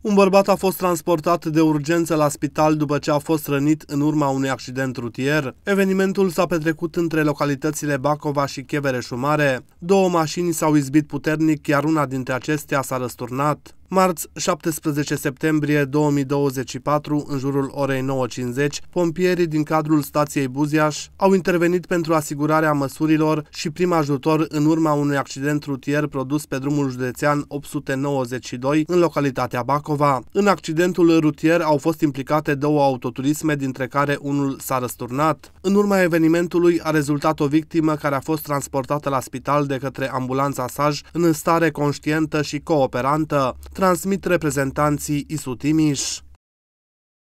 Un bărbat a fost transportat de urgență la spital după ce a fost rănit în urma unui accident rutier. Evenimentul s-a petrecut între localitățile Bacova și Chevereșu Mare. Două mașini s-au izbit puternic, iar una dintre acestea s-a răsturnat. Marți, 17 septembrie 2024, în jurul orei 9.50, pompierii din cadrul stației Buziaș au intervenit pentru asigurarea măsurilor și prim ajutor în urma unui accident rutier produs pe drumul județean 892 în localitatea Bacova. În accidentul rutier au fost implicate două autoturisme, dintre care unul s-a răsturnat. În urma evenimentului a rezultat o victimă care a fost transportată la spital de către ambulanța Saj în stare conștientă și cooperantă. Transmit reprezentanci i Suti